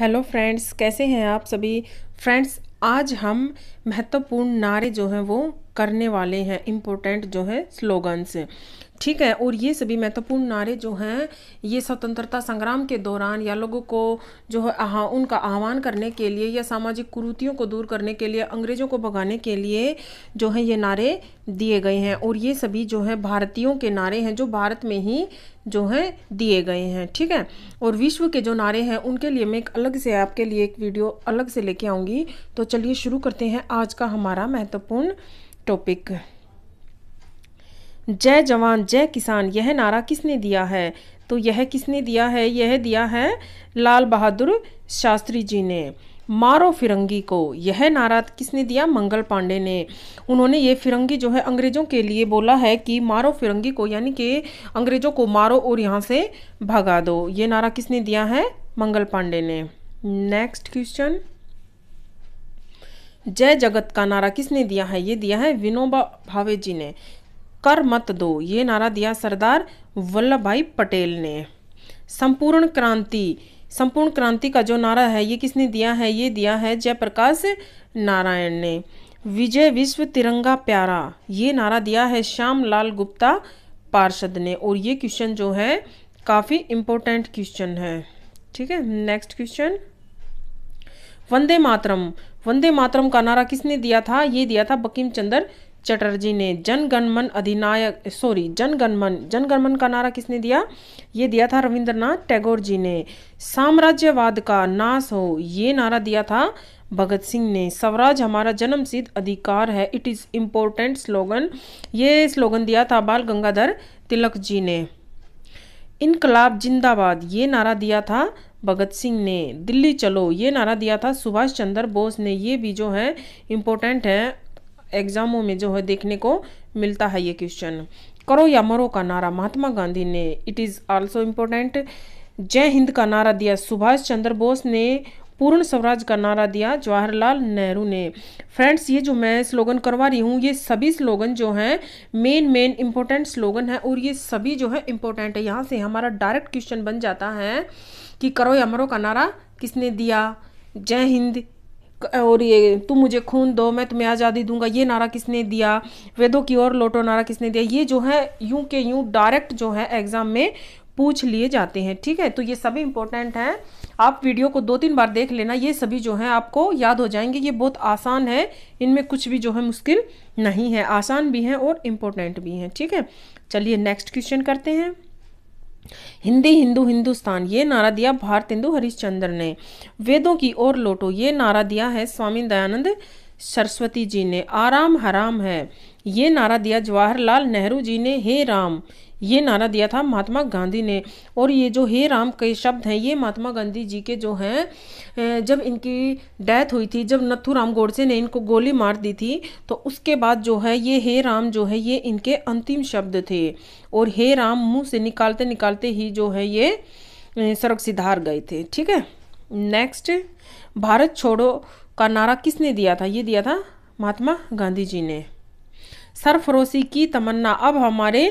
hello friends कैसे हैं आप सभी फ्रेंड्स आज हम महत्वपूर्ण नारे जो हैं वो करने वाले हैं इम्पोर्टेंट जो है स्लोगन्स ठीक है और ये सभी महत्वपूर्ण नारे जो हैं ये स्वतंत्रता संग्राम के दौरान या लोगों को जो है आहा, उनका आह्वान करने के लिए या सामाजिक कुरूतियों को दूर करने के लिए अंग्रेज़ों को भगाने के लिए जो है ये नारे दिए गए हैं और ये सभी जो है भारतीयों के नारे हैं जो भारत में ही जो है दिए गए हैं ठीक है और विश्व के जो नारे हैं उनके लिए मैं एक अलग से आपके लिए एक वीडियो अलग से लेके आऊँगी तो चलिए शुरू करते हैं आज का हमारा महत्वपूर्ण टॉपिक जय जवान जय किसान यह नारा किसने दिया है तो यह किसने दिया है यह दिया है लाल बहादुर शास्त्री जी ने मारो फिरंगी को यह नारा किसने दिया मंगल पांडे ने उन्होंने ये फिरंगी जो है अंग्रेजों के लिए बोला है कि मारो फिरंगी को यानी कि अंग्रेजों को मारो और यहाँ से भगा दो ये नारा किसने दिया है मंगल पांडे ने नेक्स्ट क्वेश्चन जय जगत का नारा किसने दिया है ये दिया है विनोबा भावे जी ने कर मत दो ये नारा दिया सरदार वल्लभ भाई पटेल ने संपूर्ण क्रांति संपूर्ण क्रांति का जो नारा है ये किसने दिया है ये दिया है जयप्रकाश नारायण ने विजय विश्व तिरंगा प्यारा ये नारा दिया है श्याम लाल गुप्ता पार्षद ने और ये क्वेश्चन जो है काफ़ी इम्पोर्टेंट क्वेश्चन है ठीक है नेक्स्ट क्वेश्चन वंदे मातरम वंदे मातरम का नारा किसने दिया था ये दिया था बकीम चंद्र चटर्जी ने जनगणमन अधिनायक सॉरी जनगणमन जनगणमन का नारा किसने दिया ये दिया था रविंद्रनाथ टैगोर जी ने साम्राज्यवाद का नाश हो ये नारा दिया था भगत सिंह ने स्वराज हमारा सिद्ध अधिकार है इट इज़ इम्पोर्टेंट स्लोगन ये स्लोगन दिया था बाल गंगाधर तिलक जी ने इनकलाब जिंदाबाद ये नारा दिया था भगत सिंह ने दिल्ली चलो ये नारा दिया था सुभाष चंद्र बोस ने ये भी जो है इम्पोर्टेंट है एग्ज़ामों में जो है देखने को मिलता है ये क्वेश्चन करो या मरो का नारा महात्मा गांधी ने इट इज़ आल्सो इम्पोर्टेंट जय हिंद का नारा दिया सुभाष चंद्र बोस ने पूर्ण स्वराज का नारा दिया जवाहरलाल नेहरू ने फ्रेंड्स ये जो मैं स्लोगन करवा रही हूँ ये सभी स्लोगन जो हैं मेन मेन इम्पोर्टेंट स्लोगन है और ये सभी जो है इम्पोर्टेंट है यहाँ से हमारा डायरेक्ट क्वेश्चन बन जाता है कि करो या मरो का नारा किसने दिया जय हिंद और ये तुम मुझे खून दो मैं तुम्हें आज़ादी दूंगा ये नारा किसने दिया वेदों की ओर लोटो नारा किसने दिया ये जो है यूं के यूं डायरेक्ट जो है एग्ज़ाम में पूछ लिए जाते हैं ठीक है तो ये सभी इंपॉर्टेंट हैं आप वीडियो को दो तीन बार देख लेना ये सभी जो हैं आपको याद हो जाएंगे ये बहुत आसान है इनमें कुछ भी जो है मुश्किल नहीं है आसान भी हैं और इम्पोर्टेंट भी हैं ठीक है चलिए नेक्स्ट क्वेश्चन करते हैं हिंदी हिंदू हिंदुस्तान ये नारा दिया भारत हिंदू हरिश्चंद्र ने वेदों की ओर लौटो ये नारा दिया है स्वामी दयानंद सरस्वती जी ने आराम हराम है ये नारा दिया जवाहरलाल नेहरू जी ने हे राम ये नारा दिया था महात्मा गांधी ने और ये जो हे राम के शब्द हैं ये महात्मा गांधी जी के जो हैं जब इनकी डेथ हुई थी जब राम गोडसे ने इनको गोली मार दी थी तो उसके बाद जो है ये हे राम जो है ये इनके अंतिम शब्द थे और हे राम मुंह से निकालते निकालते ही जो है ये सड़क सिधार गए थे ठीक है नेक्स्ट भारत छोड़ो का नारा किसने दिया था ये दिया था महात्मा गांधी जी ने सरफरोशी की तमन्ना अब हमारे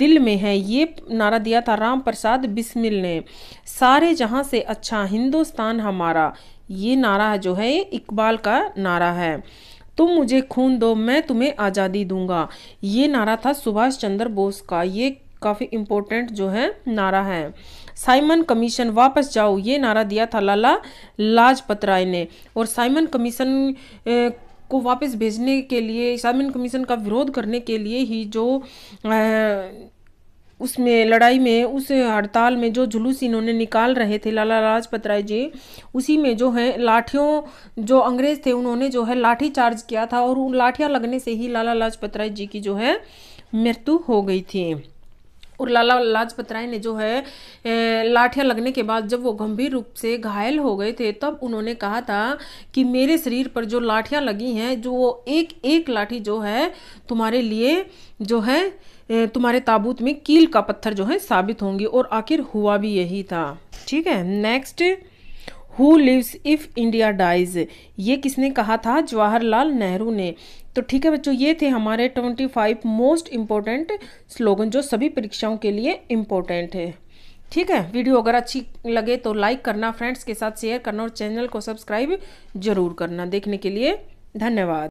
दिल में है ये नारा दिया था राम प्रसाद बिस्मिल ने सारे जहाँ से अच्छा हिंदुस्तान हमारा ये नारा जो है इकबाल का नारा है तुम मुझे खून दो मैं तुम्हें आज़ादी दूंगा ये नारा था सुभाष चंद्र बोस का ये काफ़ी इम्पोर्टेंट जो है नारा है साइमन कमीशन वापस जाओ ये नारा दिया था लाला लाजपत राय ने और साइमन कमीशन को वापस भेजने के लिए साइमन कमीशन का विरोध करने के लिए ही जो उसमें लड़ाई में उस हड़ताल में जो जुलूस इन्होंने निकाल रहे थे लाला लाजपत राय जी उसी में जो है लाठियों जो अंग्रेज थे उन्होंने जो है लाठी चार्ज किया था और उन लाठियाँ लगने से ही लाला लाजपत राय जी की जो है मृत्यु हो गई थी और लाला लाजपत राय ने जो है लाठियां लगने के बाद जब वो गंभीर रूप से घायल हो गए थे तब उन्होंने कहा था कि मेरे शरीर पर जो लाठियां लगी हैं जो वो एक एक लाठी जो है तुम्हारे लिए जो है तुम्हारे ताबूत में कील का पत्थर जो है साबित होंगी और आखिर हुआ भी यही था ठीक है next who lives if India dies ये किसने कहा था जवाहरलाल नेहरू ने तो ठीक है बच्चों ये थे हमारे twenty five most important slogan जो सभी परीक्षाओं के लिए इम्पोर्टेंट है ठीक है वीडियो अगर अच्छी लगे तो लाइक करना फ्रेंड्स के साथ शेयर करना और चैनल को सब्सक्राइब जरूर करना देखने के लिए धन्यवाद